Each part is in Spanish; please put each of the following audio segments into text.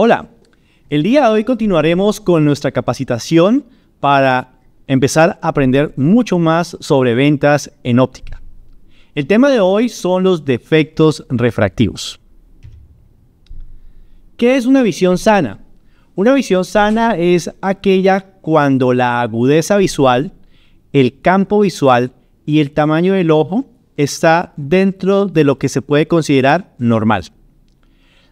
Hola, el día de hoy continuaremos con nuestra capacitación para empezar a aprender mucho más sobre ventas en óptica. El tema de hoy son los defectos refractivos. ¿Qué es una visión sana? Una visión sana es aquella cuando la agudeza visual, el campo visual y el tamaño del ojo está dentro de lo que se puede considerar normal.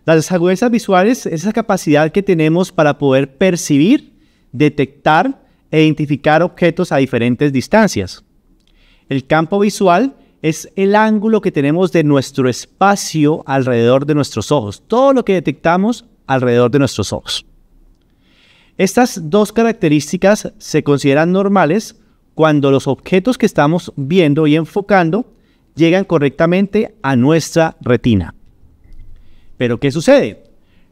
Las agudezas visuales es esa capacidad que tenemos para poder percibir, detectar e identificar objetos a diferentes distancias. El campo visual es el ángulo que tenemos de nuestro espacio alrededor de nuestros ojos, todo lo que detectamos alrededor de nuestros ojos. Estas dos características se consideran normales cuando los objetos que estamos viendo y enfocando llegan correctamente a nuestra retina. Pero ¿qué sucede?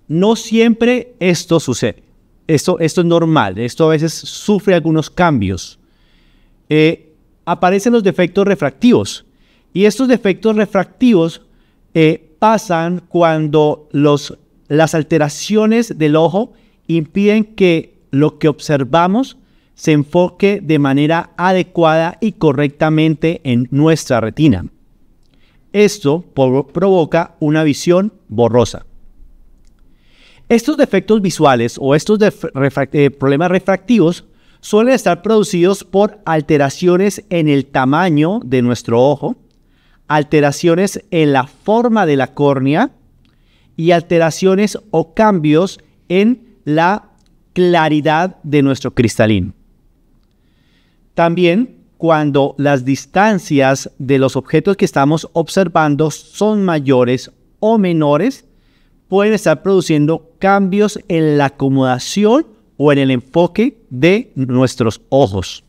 No siempre esto sucede. Esto, esto es normal. Esto a veces sufre algunos cambios. Eh, aparecen los defectos refractivos. Y estos defectos refractivos eh, pasan cuando los, las alteraciones del ojo impiden que lo que observamos se enfoque de manera adecuada y correctamente en nuestra retina. Esto provoca una visión borrosa. Estos defectos visuales o estos eh, problemas refractivos suelen estar producidos por alteraciones en el tamaño de nuestro ojo, alteraciones en la forma de la córnea y alteraciones o cambios en la claridad de nuestro cristalino. También cuando las distancias de los objetos que estamos observando son mayores o menores, pueden estar produciendo cambios en la acomodación o en el enfoque de nuestros ojos.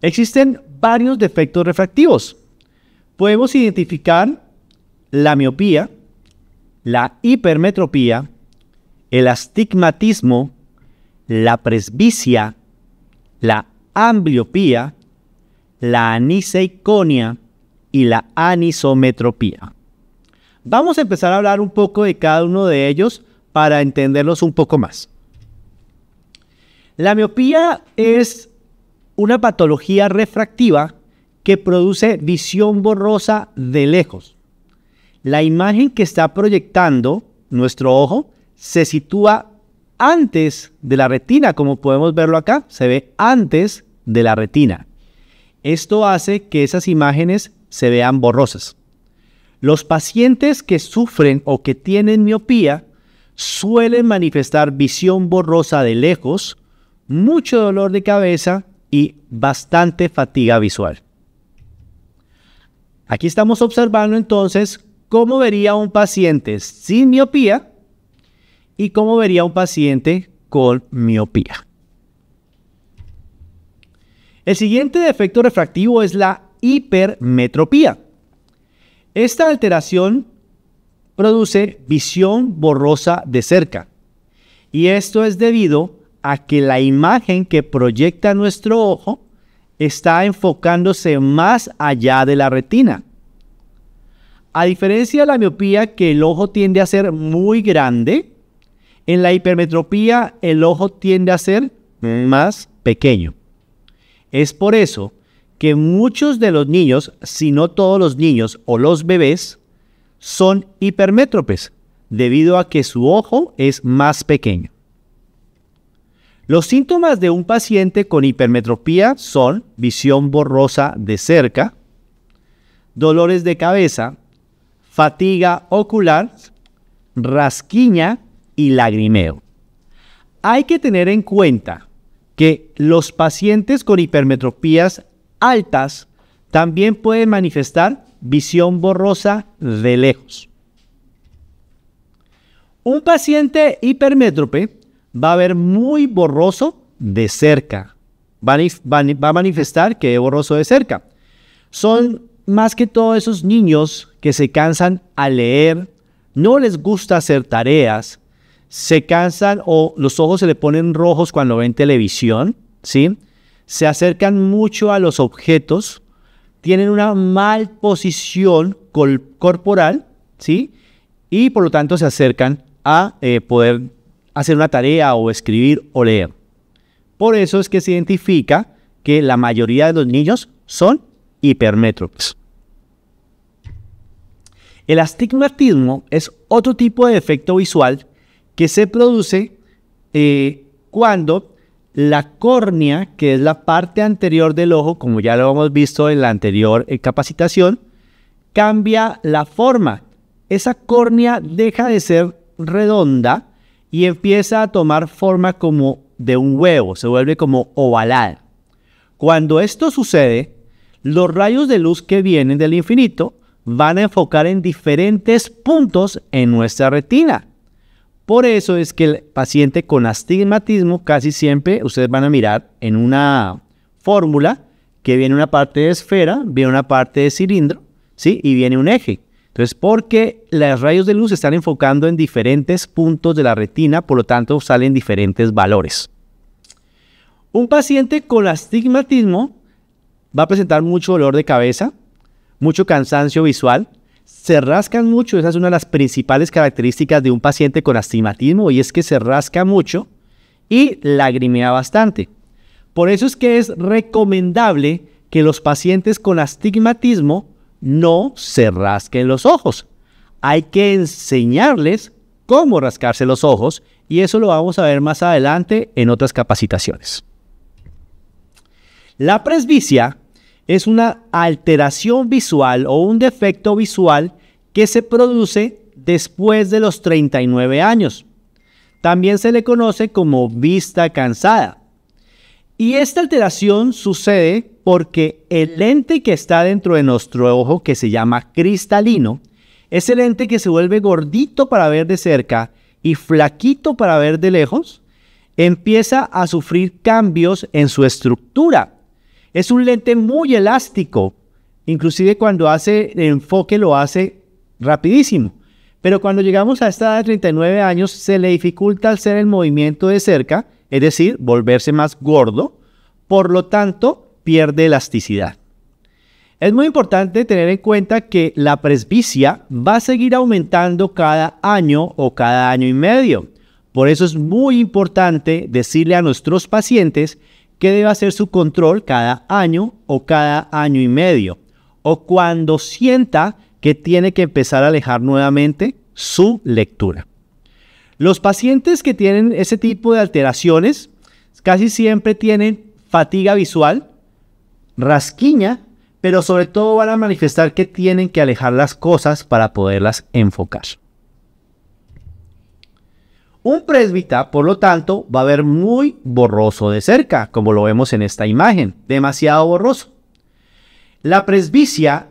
Existen varios defectos refractivos. Podemos identificar la miopía, la hipermetropía, el astigmatismo, la presbicia, la ambliopía, la aniseiconia y la anisometropía. Vamos a empezar a hablar un poco de cada uno de ellos para entenderlos un poco más. La miopía es una patología refractiva que produce visión borrosa de lejos. La imagen que está proyectando nuestro ojo se sitúa antes de la retina, como podemos verlo acá, se ve antes de la retina. Esto hace que esas imágenes se vean borrosas. Los pacientes que sufren o que tienen miopía suelen manifestar visión borrosa de lejos, mucho dolor de cabeza y bastante fatiga visual. Aquí estamos observando entonces cómo vería un paciente sin miopía y cómo vería un paciente con miopía. El siguiente defecto refractivo es la hipermetropía. Esta alteración produce visión borrosa de cerca y esto es debido a que la imagen que proyecta nuestro ojo está enfocándose más allá de la retina. A diferencia de la miopía que el ojo tiende a ser muy grande, en la hipermetropía, el ojo tiende a ser más pequeño. Es por eso que muchos de los niños, si no todos los niños o los bebés, son hipermétropes debido a que su ojo es más pequeño. Los síntomas de un paciente con hipermetropía son visión borrosa de cerca, dolores de cabeza, fatiga ocular, rasquiña y lagrimeo. Hay que tener en cuenta que los pacientes con hipermetropías altas también pueden manifestar visión borrosa de lejos. Un paciente hipermétrope va a ver muy borroso de cerca. Va a, manifestar que es borroso de cerca. Son más que todos esos niños que se cansan a leer, no les gusta hacer tareas, se cansan o los ojos se le ponen rojos cuando ven televisión, ¿sí? Se acercan mucho a los objetos, tienen una mal posición corporal, ¿sí? Y por lo tanto se acercan a eh, poder hacer una tarea o escribir o leer. Por eso es que se identifica que la mayoría de los niños son hipermétropes. El astigmatismo es otro tipo de defecto visual que se produce eh, cuando la córnea, que es la parte anterior del ojo, como ya lo hemos visto en la anterior eh, capacitación, cambia la forma. Esa córnea deja de ser redonda y empieza a tomar forma como de un huevo, se vuelve como ovalada. Cuando esto sucede, los rayos de luz que vienen del infinito van a enfocar en diferentes puntos en nuestra retina por eso es que el paciente con astigmatismo casi siempre ustedes van a mirar en una fórmula que viene una parte de esfera, viene una parte de cilindro, ¿sí? Y viene un eje. Entonces, porque los rayos de luz se están enfocando en diferentes puntos de la retina, por lo tanto salen diferentes valores. Un paciente con astigmatismo va a presentar mucho dolor de cabeza, mucho cansancio visual, se rascan mucho, esa es una de las principales características de un paciente con astigmatismo y es que se rasca mucho y lagrimea bastante. Por eso es que es recomendable que los pacientes con astigmatismo no se rasquen los ojos. Hay que enseñarles cómo rascarse los ojos y eso lo vamos a ver más adelante en otras capacitaciones. La presbicia es una alteración visual o un defecto visual que se produce después de los 39 años. También se le conoce como vista cansada. Y esta alteración sucede porque el lente que está dentro de nuestro ojo, que se llama cristalino, es el lente que se vuelve gordito para ver de cerca y flaquito para ver de lejos, empieza a sufrir cambios en su estructura es un lente muy elástico. Inclusive cuando hace el enfoque lo hace rapidísimo. Pero cuando llegamos a esta edad de 39 años se le dificulta hacer el movimiento de cerca, es decir, volverse más gordo. Por lo tanto, pierde elasticidad. Es muy importante tener en cuenta que la presbicia va a seguir aumentando cada año o cada año y medio. Por eso es muy importante decirle a nuestros pacientes que debe hacer su control cada año o cada año y medio, o cuando sienta que tiene que empezar a alejar nuevamente su lectura. Los pacientes que tienen ese tipo de alteraciones casi siempre tienen fatiga visual, rasquiña, pero sobre todo van a manifestar que tienen que alejar las cosas para poderlas enfocar. Un presbita, por lo tanto, va a ver muy borroso de cerca, como lo vemos en esta imagen, demasiado borroso. La presbicia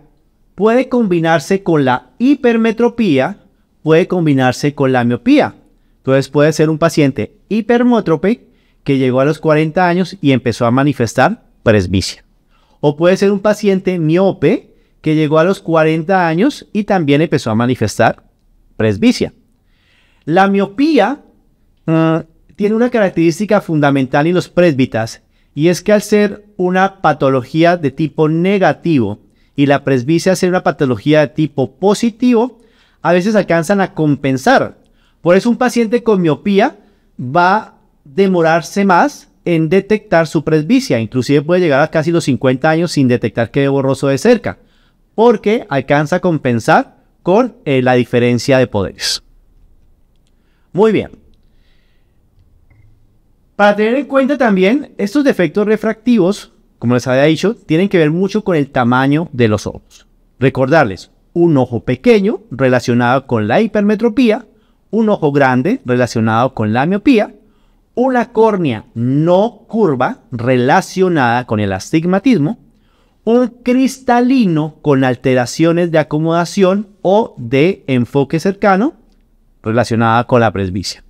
puede combinarse con la hipermetropía, puede combinarse con la miopía. Entonces puede ser un paciente hipermótrope que llegó a los 40 años y empezó a manifestar presbicia. O puede ser un paciente miope que llegó a los 40 años y también empezó a manifestar presbicia. La miopía ah, tiene una característica fundamental en los presbitas y es que al ser una patología de tipo negativo y la presbicia ser una patología de tipo positivo, a veces alcanzan a compensar. Por eso un paciente con miopía va a demorarse más en detectar su presbicia, inclusive puede llegar a casi los 50 años sin detectar que es borroso de cerca, porque alcanza a compensar con eh, la diferencia de poderes. Muy bien. Para tener en cuenta también, estos defectos refractivos, como les había dicho, tienen que ver mucho con el tamaño de los ojos. Recordarles, un ojo pequeño relacionado con la hipermetropía, un ojo grande relacionado con la miopía, una córnea no curva relacionada con el astigmatismo, un cristalino con alteraciones de acomodación o de enfoque cercano, relacionada con la presbicia.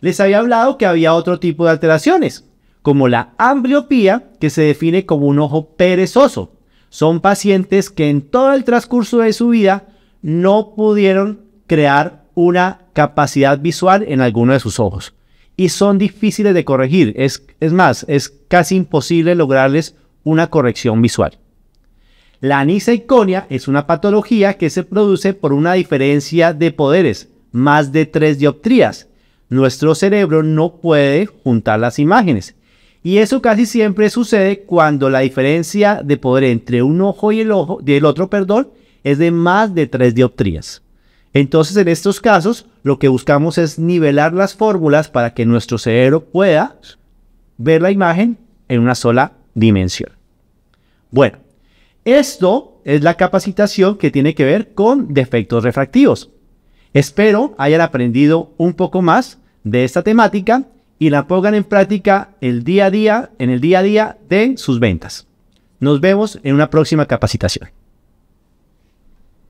Les había hablado que había otro tipo de alteraciones, como la ambliopía, que se define como un ojo perezoso. Son pacientes que en todo el transcurso de su vida no pudieron crear una capacidad visual en alguno de sus ojos. Y son difíciles de corregir. Es, es más, es casi imposible lograrles una corrección visual. La aniseconia es una patología que se produce por una diferencia de poderes más de tres dioptrías. Nuestro cerebro no puede juntar las imágenes. Y eso casi siempre sucede cuando la diferencia de poder entre un ojo y el ojo, del otro, es de más de tres dioptrías. Entonces, en estos casos, lo que buscamos es nivelar las fórmulas para que nuestro cerebro pueda ver la imagen en una sola dimensión. Bueno, esto es la capacitación que tiene que ver con defectos refractivos. Espero hayan aprendido un poco más de esta temática y la pongan en práctica el día a día, en el día a día de sus ventas. Nos vemos en una próxima capacitación.